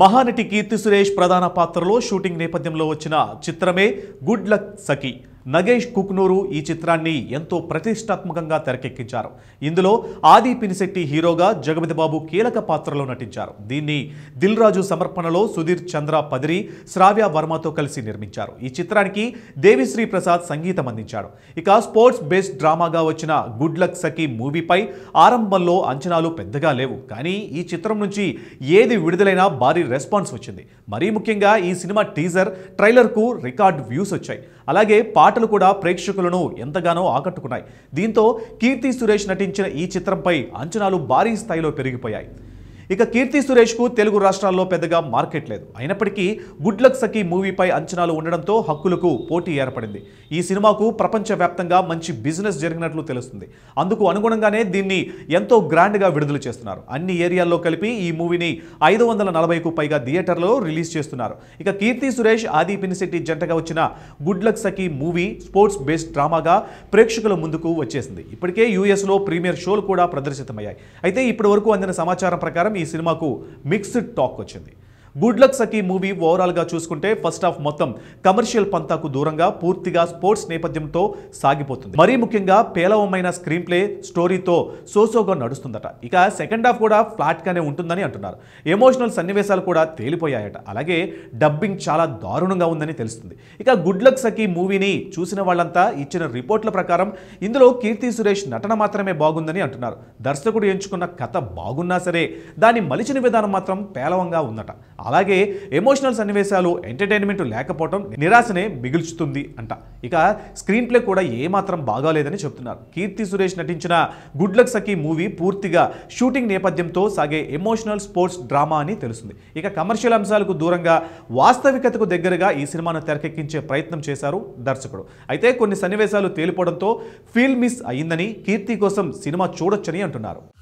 మహానటి కీర్తి సురేష్ ప్రధాన పాత్రలో షూటింగ్ నేపథ్యంలో వచ్చిన చిత్రమే గుడ్ లక్ సఖీ నగేష్ కుక్నూరు ఈ చిత్రాన్ని ఎంతో ప్రతిష్టాత్మకంగా తెరకెక్కించారు ఇందులో ఆది పినిశెట్టి హీరోగా జగపతిబాబు కీలక పాత్రలో నటించారు దీన్ని దిల్ రాజు సమర్పణలో సుధీర్ చంద్ర పదిరి శ్రావ్య వర్మతో కలిసి నిర్మించారు ఈ చిత్రానికి దేవిశ్రీ ప్రసాద్ సంగీతం అందించాడు ఇక స్పోర్ట్స్ బేస్డ్ డ్రామాగా వచ్చిన గుడ్ లక్ సఖీ మూవీపై ఆరంభంలో అంచనాలు పెద్దగా లేవు కానీ ఈ చిత్రం నుంచి ఏది విడుదలైనా భారీ రెస్పాన్స్ వచ్చింది మరీ ముఖ్యంగా ఈ సినిమా టీజర్ ట్రైలర్కు రికార్డ్ వ్యూస్ వచ్చాయి అలాగే పాటలు కూడా ప్రేక్షకులను ఎంతగానో ఆకట్టుకున్నాయి దీంతో కీర్తి సురేష్ నటించిన ఈ చిత్రంపై అంచనాలు భారీ స్థాయిలో పెరిగిపోయాయి ఇక కీర్తి సురేష్కు తెలుగు రాష్ట్రాల్లో పెద్దగా మార్కెట్ లేదు అయినప్పటికీ గుడ్ లక్ సఖీ మూవీపై అంచనాలు ఉండడంతో హక్కులకు పోటీ ఏర్పడింది ఈ సినిమాకు ప్రపంచవ్యాప్తంగా మంచి బిజినెస్ జరిగినట్లు తెలుస్తుంది అందుకు అనుగుణంగానే దీన్ని ఎంతో గ్రాండ్గా విడుదల చేస్తున్నారు అన్ని ఏరియాల్లో కలిపి ఈ మూవీని ఐదు వందల నలభైకు పైగా థియేటర్లో రిలీజ్ చేస్తున్నారు ఇక కీర్తి సురేష్ ఆది పినిశెట్టి జంటగా వచ్చిన good luck Sakhi movie sports based డ్రామాగా ప్రేక్షకుల ముందుకు వచ్చేసింది ఇప్పటికే యూఎస్లో ప్రీమియర్ షోలు కూడా ప్రదర్శితమయ్యాయి అయితే ఇప్పటి వరకు అందిన సమాచారం ప్రకారం ఈ సినిమాకు మిక్స్డ్ టాక్ వచ్చింది గుడ్లక్ సఖీ మూవీ ఓవరాల్గా చూసుకుంటే ఫస్ట్ హాఫ్ మొత్తం కమర్షియల్ పంతాకు దూరంగా పూర్తిగా స్పోర్ట్స్ నేపథ్యంతో సాగిపోతుంది మరీ ముఖ్యంగా పేలవమైన స్క్రీన్ ప్లే స్టోరీతో సోసోగా నడుస్తుందట ఇక సెకండ్ హాఫ్ కూడా ఫ్లాట్గానే ఉంటుందని అంటున్నారు ఎమోషనల్ సన్నివేశాలు కూడా తేలిపోయాయట అలాగే డబ్బింగ్ చాలా దారుణంగా ఉందని తెలుస్తుంది ఇక గుడ్ లక్ సఖీ మూవీని చూసిన వాళ్ళంతా ఇచ్చిన రిపోర్ట్ల ప్రకారం ఇందులో కీర్తి సురేష్ నటన మాత్రమే బాగుందని అంటున్నారు దర్శకుడు ఎంచుకున్న కథ బాగున్నా సరే దాని మలిచిన విధానం మాత్రం పేలవంగా ఉందట అలాగే ఎమోషనల్ సన్నివేశాలు ఎంటర్టైన్మెంట్ లేకపోవడం నిరాశనే మిగుల్చుతుంది అంట ఇక స్క్రీన్ ప్లే కూడా ఏమాత్రం బాగాలేదని చెప్తున్నారు కీర్తి సురేష్ నటించిన గుడ్ లక్ సఖీ మూవీ పూర్తిగా షూటింగ్ నేపథ్యంతో సాగే ఎమోషనల్ స్పోర్ట్స్ డ్రామా అని తెలుస్తుంది ఇక కమర్షియల్ అంశాలకు దూరంగా వాస్తవికతకు దగ్గరగా ఈ సినిమాను తెరకెక్కించే ప్రయత్నం చేశారు దర్శకుడు అయితే కొన్ని సన్నివేశాలు తేలిపోవడంతో ఫీల్ మిస్ అయిందని కీర్తి కోసం సినిమా చూడొచ్చని అంటున్నారు